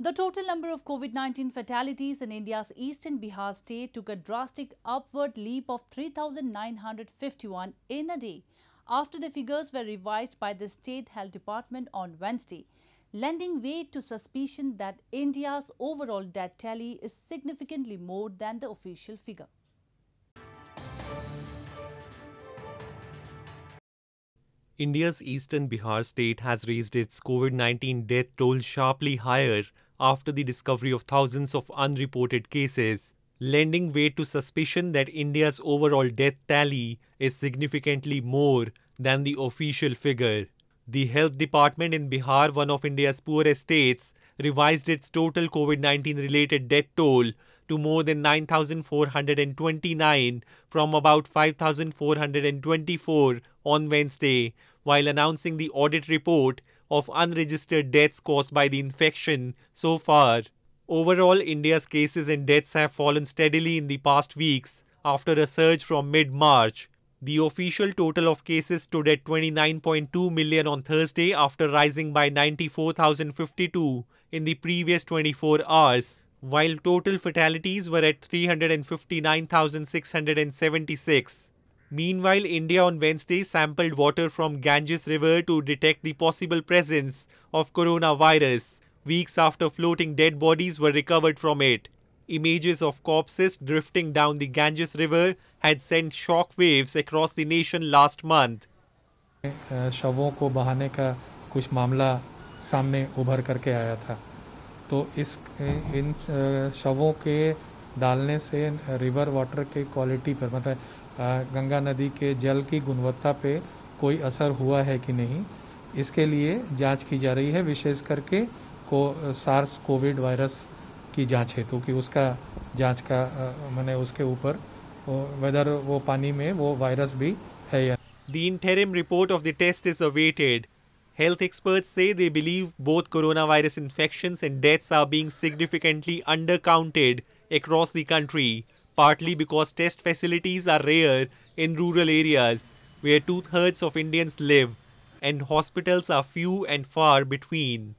The total number of COVID-19 fatalities in India's eastern Bihar state took a drastic upward leap of 3,951 in a day after the figures were revised by the State Health Department on Wednesday, lending weight to suspicion that India's overall death tally is significantly more than the official figure. India's eastern Bihar state has raised its COVID 19 death toll sharply higher after the discovery of thousands of unreported cases, lending weight to suspicion that India's overall death tally is significantly more than the official figure. The health department in Bihar, one of India's poorest states, revised its total COVID 19 related death toll to more than 9,429 from about 5,424 on Wednesday, while announcing the audit report of unregistered deaths caused by the infection so far. Overall, India's cases and deaths have fallen steadily in the past weeks after a surge from mid March. The official total of cases stood at 29.2 million on Thursday after rising by 94,052 in the previous 24 hours, while total fatalities were at 359,676. Meanwhile, India on Wednesday sampled water from Ganges River to detect the possible presence of coronavirus, weeks after floating dead bodies were recovered from it. Images of corpses drifting down the Ganges River had sent shock waves across the nation last month. शवों को बहाने का कुछ मामला सामने उभर करके आया था तो इस इन शवों के डालने से रिवर वाटर के क्वालिटी पर मतलब गंगा नदी के जल की गुणवत्ता पे कोई असर हुआ है कि नहीं इसके लिए जांच की जा रही है विशेष करके को सार्स कोविड वायरस की जांच हेतु कि उसका जांच का मैंने उसके ऊपर वेदर वो पानी में वो वायरस भी है या The interim report of the test is awaited. Health experts say they believe both coronavirus infections and deaths are being significantly undercounted across the country. partly because test facilities are rare in rural areas where two thirds of Indians live and hospitals are few and far between.